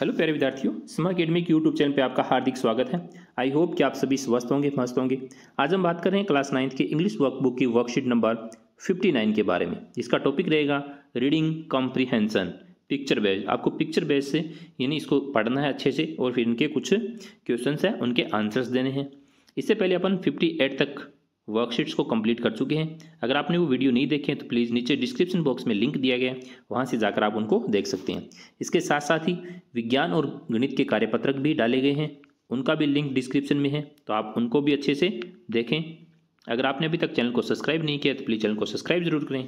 hello प्यारे विद्यार्थियों academy के यूट्यूब चैनल पे आपका हार्दिक स्वागत है आई होप कि आप सभी स्वस्थ होंगे मस्त होंगे आज हम बात कर रहे हैं क्लास नाइन्थ के इंग्लिश वर्कबुक की वर्कशीट नंबर 59 के बारे में इसका टॉपिक रहेगा रीडिंग कॉम्प्रीहेंसन पिक्चर बेज आपको पिक्चर बेज से यानी इसको पढ़ना है अच्छे से और फिर इनके कुछ क्वेश्चन हैं उनके आंसर्स देने हैं इससे पहले अपन फिफ्टी तक वर्कशीट्स को कंप्लीट कर चुके हैं अगर आपने वो वीडियो नहीं देखे हैं तो प्लीज़ नीचे डिस्क्रिप्शन बॉक्स में लिंक दिया गया है वहाँ से जाकर आप उनको देख सकते हैं इसके साथ साथ ही विज्ञान और गणित के कार्यपत्रक भी डाले गए हैं उनका भी लिंक डिस्क्रिप्शन में है तो आप उनको भी अच्छे से देखें अगर आपने अभी तक चैनल को सब्सक्राइब नहीं किया तो प्लीज़ चैनल को सब्सक्राइब जरूर करें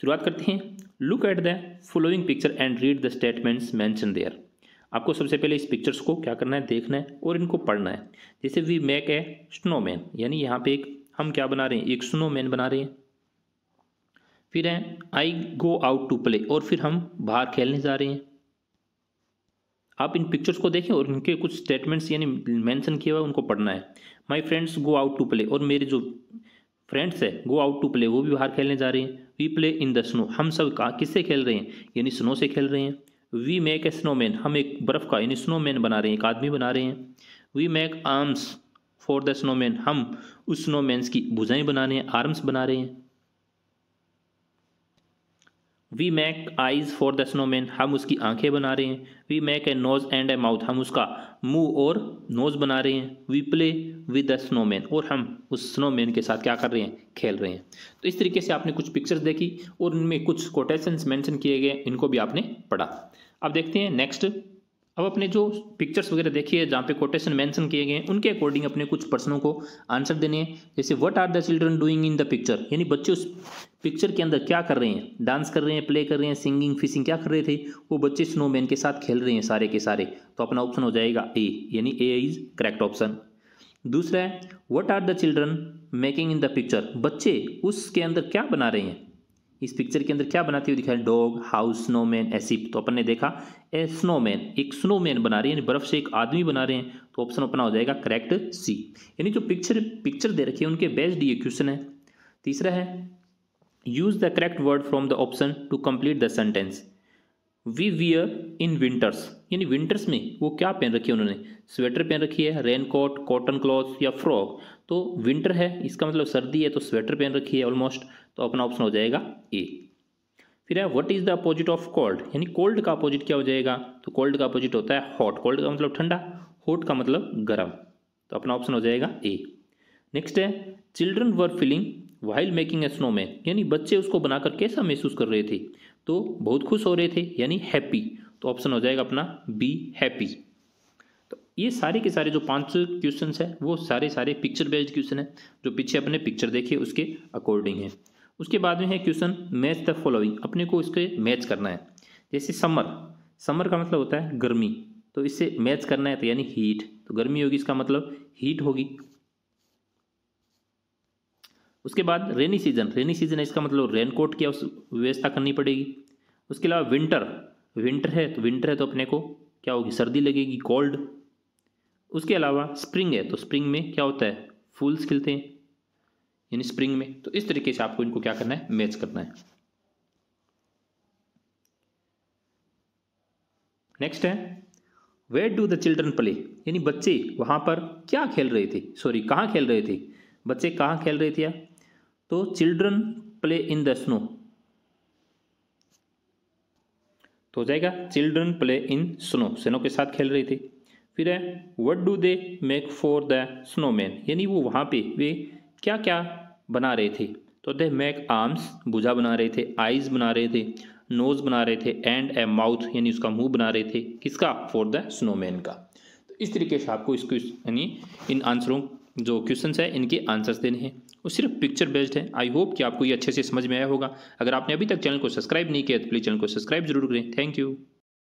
शुरुआत करते हैं look at the following picture and read the statements mention there आपको सबसे पहले इस पिक्चर्स को क्या करना है देखना है और इनको पढ़ना है जैसे वी मेक ए स्नोमैन यानी यहाँ पे एक हम क्या बना रहे हैं एक स्नोमैन बना रहे हैं फिर है I go out to play और फिर हम बाहर खेलने जा रहे हैं आप इन पिक्चर्स को देखें और इनके कुछ स्टेटमेंट्स यानी मैंशन किया हुआ उनको पढ़ना है my friends go out to play और मेरे जो फ्रेंड्स है गो आउट टू प्ले वो भी बाहर खेलने जा रहे हैं we play in the snow हम सब कहाँ किससे खेल रहे हैं यानी स्नो से खेल रहे हैं वी मेक ए स्नोमैन हम एक बर्फ़ का यानी स्नोमैन बना रहे हैं एक आदमी बना रहे हैं we make arms for the snowman हम उस स्नोमैन की भुजाएँ बना रहे हैं आर्म्स बना रहे हैं we make eyes for the snowman हम उसकी आंखें बना रहे हैं we make a nose and a mouth हम उसका मुंह और नोज़ बना रहे हैं we play with the snowman और हम उस स्नोमैन के साथ क्या कर रहे हैं खेल रहे हैं तो इस तरीके से आपने कुछ पिक्चर्स देखी और उनमें कुछ कोटेशंस मेंशन किए गए इनको भी आपने पढ़ा अब देखते हैं नेक्स्ट अब अपने जो पिक्चर्स वगैरह देखी है जहाँ पे कोटेशन मेंशन किए गए हैं उनके अकॉर्डिंग अपने कुछ प्रश्नों को आंसर देने हैं जैसे what are the children doing in the picture यानी बच्चे उस पिक्चर के अंदर क्या कर रहे हैं डांस कर रहे हैं प्ले कर रहे हैं सिंगिंग फिशिंग क्या कर रहे थे वो बच्चे स्नोमैन के साथ खेल रहे हैं सारे के सारे तो अपना ऑप्शन हो जाएगा ए यानी ए इज करेक्ट ऑप्शन दूसरा है what are the children making in the picture बच्चे उसके अंदर क्या बना रहे हैं इस पिक्चर के अंदर क्या बनाती हुई दिखाई डॉग हाउस स्नोमैन ऐसी तो अपन ने देखा ए स्नोमैन एक स्नोमैन बना रहे हैं यानी बर्फ से एक आदमी बना रहे हैं तो ऑप्शन अपना हो जाएगा करेक्ट सी यानी जो पिक्चर पिक्चर दे रखी है उनके बेस्ट ये क्वेश्चन है तीसरा है use the correct word from the option to complete the sentence we wear in winters यानी विंटर्स में वो क्या पहन रखी है उन्होंने स्वेटर पहन रखी है रेन कोट कॉटन क्लॉथ या फ्रॉक तो विंटर है इसका मतलब सर्दी है तो स्वेटर पहन रखी है ऑलमोस्ट तो अपना ऑप्शन हो जाएगा ए फिर है what is the opposite of cold यानी कोल्ड का अपोजिट क्या हो जाएगा तो कोल्ड का अपोजिट होता है हॉट कोल्ड का मतलब ठंडा हॉट का मतलब गर्म तो अपना ऑप्शन हो जाएगा ए नेक्स्ट है children were feeling while making a man यानी बच्चे उसको बनाकर कैसा महसूस कर रहे थे तो बहुत खुश हो रहे थे यानी हैप्पी तो ऑप्शन हो जाएगा अपना बी हैप्पी तो ये सारे के सारे जो पांच क्वेश्चन हैं वो सारे सारे पिक्चर बेस्ड क्वेश्चन हैं जो पीछे अपने पिक्चर देखे उसके अकॉर्डिंग हैं उसके बाद में है क्वेश्चन मैच द फॉलोइंग अपने को इसके मैच करना है जैसे समर समर का मतलब होता है गर्मी तो इससे मैच करना है तो यानी हीट तो गर्मी होगी इसका मतलब हीट होगी उसके बाद रेनी सीजन रेनी सीजन है इसका मतलब रेनकोट की व्यवस्था करनी पड़ेगी उसके अलावा विंटर विंटर है तो विंटर है तो अपने को क्या होगी सर्दी लगेगी कोल्ड उसके अलावा स्प्रिंग है तो स्प्रिंग में क्या होता है फूल्स खिलते हैं यानी स्प्रिंग में तो इस तरीके से आपको इनको क्या करना है मैच करना है नेक्स्ट है where do the children play यानी बच्चे वहां पर क्या खेल रहे थे सॉरी कहाँ खेल रहे थे बच्चे कहाँ खेल रहे थे तो children play in the snow तो हो जाएगा children play in snow snow के साथ खेल रहे थे फिर है what do they make for the snowman यानी वो वहाँ पे वे क्या क्या बना रहे थे तो दे मेक आर्म्स भुजा बना रहे थे आइज बना रहे थे नोज बना रहे थे एंड ए माउथ यानी उसका मुंह बना रहे थे किसका फॉर द स्नोमैन का तो इस तरीके से आपको क्वेश्चन यानी इन आंसरों जो क्वेश्चंस हैं इनके आंसर्स देने हैं वो सिर्फ पिक्चर बेस्ड है आई होप कि आपको ये अच्छे से समझ में आया होगा अगर आपने अभी तक चैनल को सब्सक्राइब नहीं किया तो प्लीज़ चैनल को सब्सक्राइब जरूर करें थैंक यू